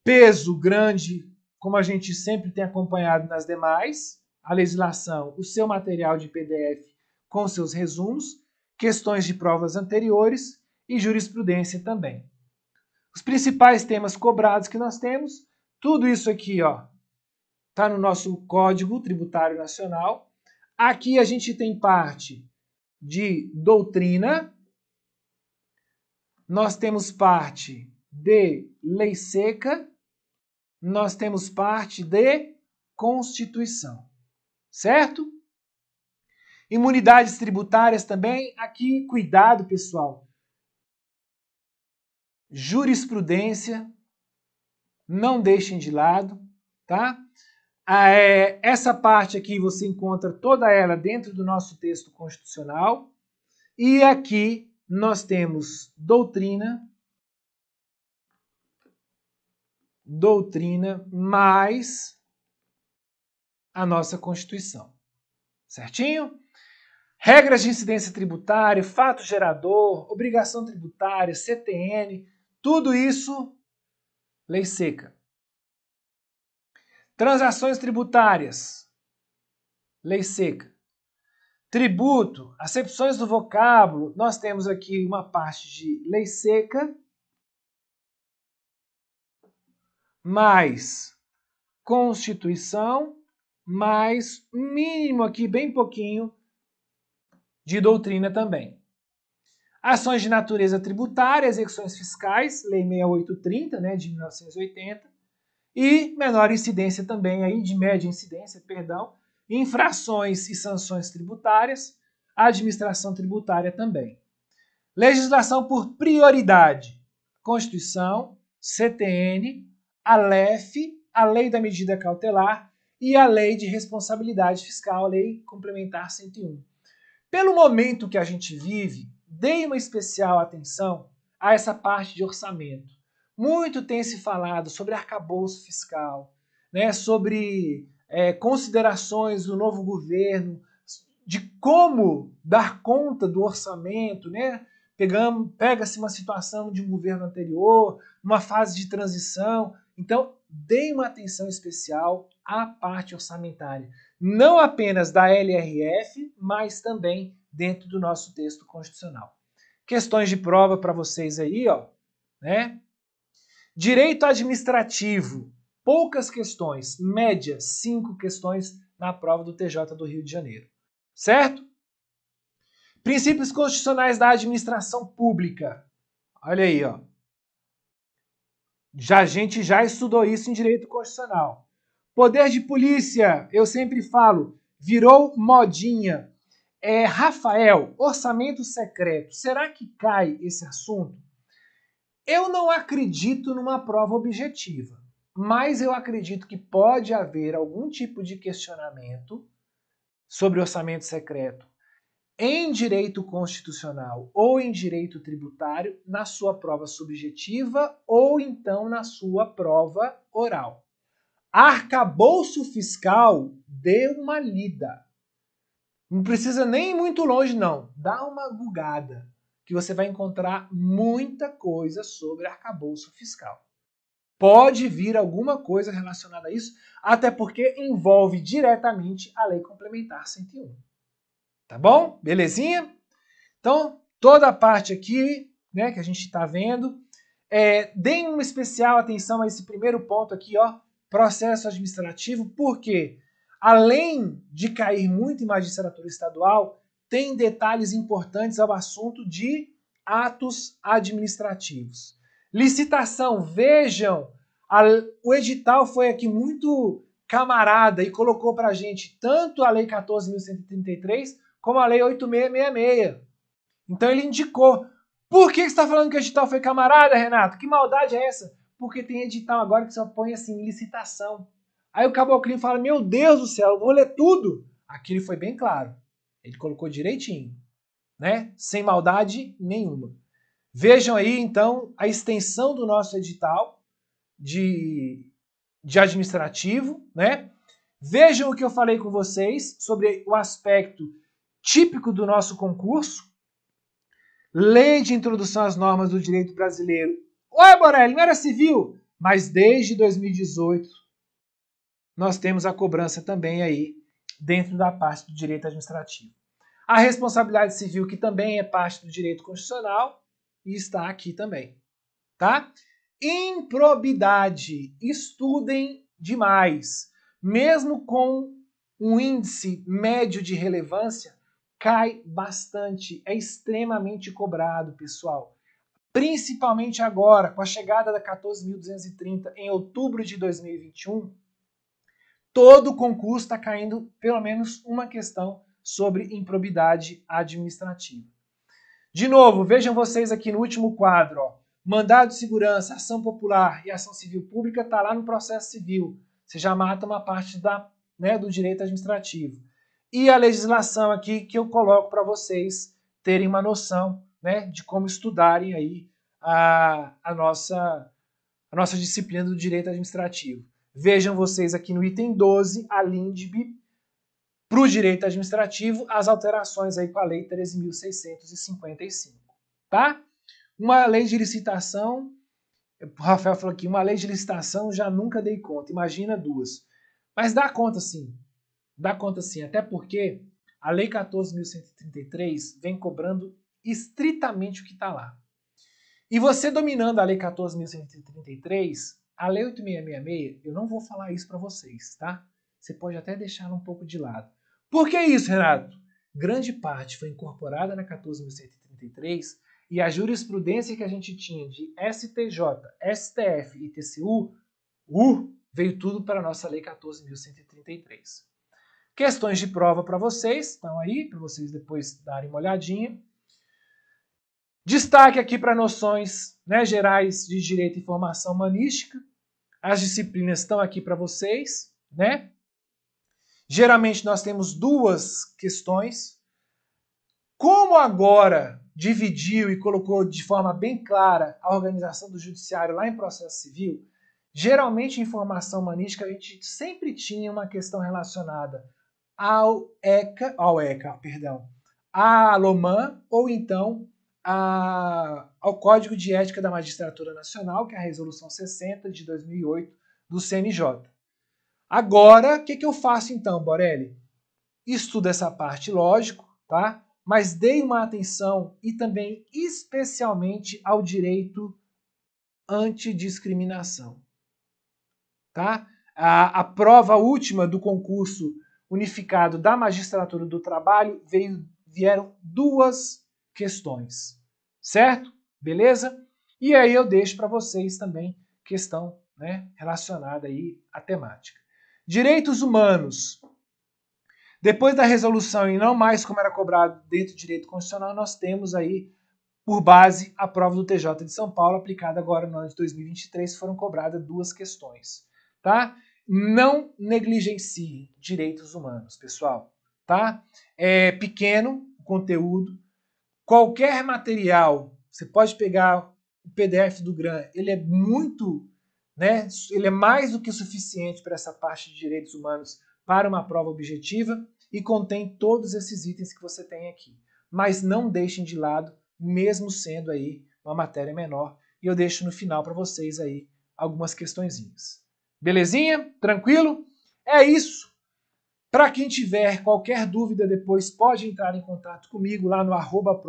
Peso grande, como a gente sempre tem acompanhado nas demais, a legislação, o seu material de PDF com seus resumos, questões de provas anteriores e jurisprudência também. Os principais temas cobrados que nós temos, tudo isso aqui, ó, está no nosso Código Tributário Nacional. Aqui a gente tem parte de doutrina, nós temos parte de lei seca, nós temos parte de Constituição, certo? Imunidades tributárias também, aqui cuidado pessoal. Jurisprudência, não deixem de lado, tá? Ah, é, essa parte aqui você encontra toda ela dentro do nosso texto constitucional. E aqui nós temos doutrina, doutrina mais a nossa Constituição. Certinho? Regras de incidência tributária, fato gerador, obrigação tributária, CTN, tudo isso lei seca. Transações tributárias. Lei seca. Tributo, acepções do vocábulo. Nós temos aqui uma parte de lei seca mais Constituição, mais mínimo aqui, bem pouquinho, de doutrina também. Ações de natureza tributária, execuções fiscais, Lei 6830, né, de 1980 e menor incidência também aí de média incidência, perdão, infrações e sanções tributárias, administração tributária também. Legislação por prioridade: Constituição, CTN, ALEF a Lei da Medida Cautelar e a Lei de Responsabilidade Fiscal, a Lei Complementar 101. Pelo momento que a gente vive, dei uma especial atenção a essa parte de orçamento muito tem se falado sobre arcabouço fiscal, né, sobre é, considerações do novo governo, de como dar conta do orçamento, né? Pega-se uma situação de um governo anterior, uma fase de transição. Então, dê uma atenção especial à parte orçamentária, não apenas da LRF, mas também dentro do nosso texto constitucional. Questões de prova para vocês aí, ó, né? Direito administrativo, poucas questões, média, cinco questões na prova do TJ do Rio de Janeiro. Certo? Princípios constitucionais da administração pública. Olha aí, ó. Já, a gente já estudou isso em direito constitucional. Poder de polícia, eu sempre falo, virou modinha. É, Rafael, orçamento secreto, será que cai esse assunto? Eu não acredito numa prova objetiva, mas eu acredito que pode haver algum tipo de questionamento sobre orçamento secreto em direito constitucional ou em direito tributário na sua prova subjetiva ou então na sua prova oral. Arcabouço fiscal, dê uma lida. Não precisa nem ir muito longe, não. Dá uma bugada que você vai encontrar muita coisa sobre arcabouço fiscal. Pode vir alguma coisa relacionada a isso, até porque envolve diretamente a Lei Complementar 101. Tá bom? Belezinha? Então, toda a parte aqui né, que a gente está vendo. É, deem uma especial atenção a esse primeiro ponto aqui, ó, processo administrativo, porque além de cair muito em magistratura estadual, tem detalhes importantes ao assunto de atos administrativos. Licitação, vejam, a, o edital foi aqui muito camarada e colocou para a gente tanto a Lei 14.133 como a Lei 8.666. Então ele indicou. Por que você está falando que o edital foi camarada, Renato? Que maldade é essa? Porque tem edital agora que só põe assim, licitação. Aí o caboclinho fala, meu Deus do céu, eu vou ler tudo. Aqui ele foi bem claro. Ele colocou direitinho, né? Sem maldade nenhuma. Vejam aí, então, a extensão do nosso edital de, de administrativo, né? Vejam o que eu falei com vocês sobre o aspecto típico do nosso concurso. Lei de introdução às normas do direito brasileiro. Oi, Borelli, não era civil? Mas desde 2018, nós temos a cobrança também aí dentro da parte do direito administrativo. A responsabilidade civil, que também é parte do direito constitucional, está aqui também. Tá? Improbidade. Estudem demais. Mesmo com um índice médio de relevância, cai bastante. É extremamente cobrado, pessoal. Principalmente agora, com a chegada da 14.230 em outubro de 2021, todo concurso está caindo pelo menos uma questão sobre improbidade administrativa. De novo, vejam vocês aqui no último quadro. Ó. Mandado de segurança, ação popular e ação civil pública está lá no processo civil. Você já mata uma parte da, né, do direito administrativo. E a legislação aqui que eu coloco para vocês terem uma noção né, de como estudarem aí a, a, nossa, a nossa disciplina do direito administrativo. Vejam vocês aqui no item 12, a LINDB, para o direito administrativo, as alterações aí com a Lei 13.655, tá? Uma lei de licitação, o Rafael falou aqui, uma lei de licitação já nunca dei conta, imagina duas. Mas dá conta sim, dá conta sim, até porque a Lei 14.133 vem cobrando estritamente o que está lá. E você dominando a Lei 14.133, a Lei 8666, eu não vou falar isso para vocês, tá? Você pode até deixar um pouco de lado. Por que isso, Renato? Grande parte foi incorporada na 14.133 e a jurisprudência que a gente tinha de STJ, STF e TCU, uh, veio tudo para a nossa Lei 14.133. Questões de prova para vocês, estão aí, para vocês depois darem uma olhadinha. Destaque aqui para noções né, gerais de direito e formação humanística. As disciplinas estão aqui para vocês, né? Geralmente nós temos duas questões. Como agora dividiu e colocou de forma bem clara a organização do judiciário lá em processo civil, geralmente em formação humanística a gente sempre tinha uma questão relacionada ao ECA, ao ECA, perdão, à LOMAN ou então a, ao Código de Ética da Magistratura Nacional, que é a Resolução 60 de 2008 do CNJ. Agora, o que, que eu faço então, Borelli? Estudo essa parte, lógico, tá? mas dei uma atenção e também especialmente ao direito antidiscriminação. Tá? A, a prova última do concurso unificado da magistratura do trabalho veio, vieram duas questões. Certo? Beleza? E aí eu deixo para vocês também questão né, relacionada aí à temática. Direitos humanos. Depois da resolução e não mais como era cobrado dentro do direito constitucional, nós temos aí por base a prova do TJ de São Paulo aplicada agora no ano de 2023, foram cobradas duas questões, tá? Não negligencie direitos humanos, pessoal, tá? É pequeno o conteúdo, qualquer material, você pode pegar o PDF do GRAM, ele é muito, né, ele é mais do que suficiente para essa parte de direitos humanos para uma prova objetiva e contém todos esses itens que você tem aqui. Mas não deixem de lado, mesmo sendo aí uma matéria menor, e eu deixo no final para vocês aí algumas questõezinhas. Belezinha? Tranquilo? É isso. Para quem tiver qualquer dúvida depois, pode entrar em contato comigo lá no arroba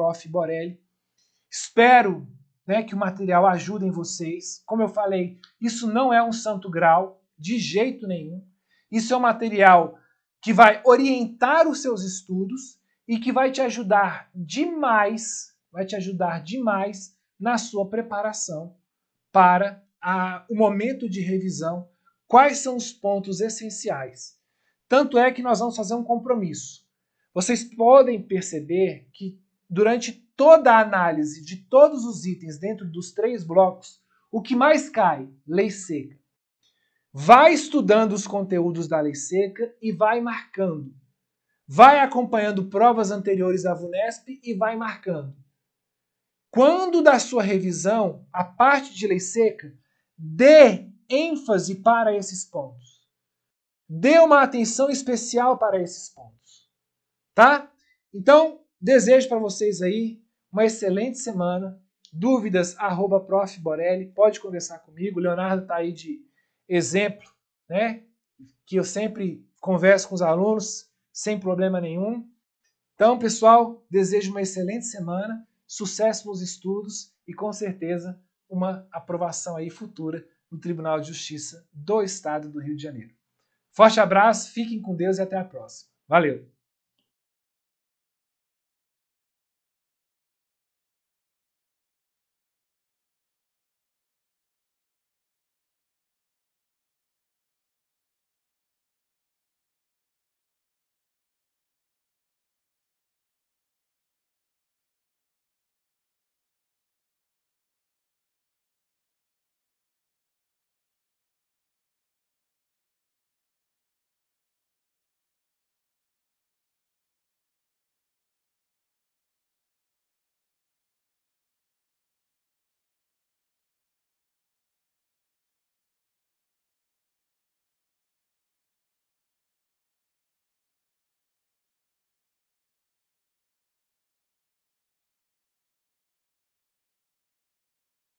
Espero né, que o material ajude em vocês. Como eu falei, isso não é um santo grau, de jeito nenhum. Isso é um material que vai orientar os seus estudos e que vai te ajudar demais, vai te ajudar demais na sua preparação para a, o momento de revisão. Quais são os pontos essenciais? Tanto é que nós vamos fazer um compromisso. Vocês podem perceber que durante toda a análise de todos os itens dentro dos três blocos, o que mais cai? Lei seca. Vai estudando os conteúdos da lei seca e vai marcando. Vai acompanhando provas anteriores da VUNESP e vai marcando. Quando da sua revisão, a parte de lei seca, dê ênfase para esses pontos. Dê uma atenção especial para esses pontos, tá? Então, desejo para vocês aí uma excelente semana. Dúvidas, arroba prof. Borelli, pode conversar comigo. O Leonardo está aí de exemplo, né? Que eu sempre converso com os alunos sem problema nenhum. Então, pessoal, desejo uma excelente semana, sucesso nos estudos e com certeza uma aprovação aí futura no Tribunal de Justiça do Estado do Rio de Janeiro. Forte abraço, fiquem com Deus e até a próxima. Valeu!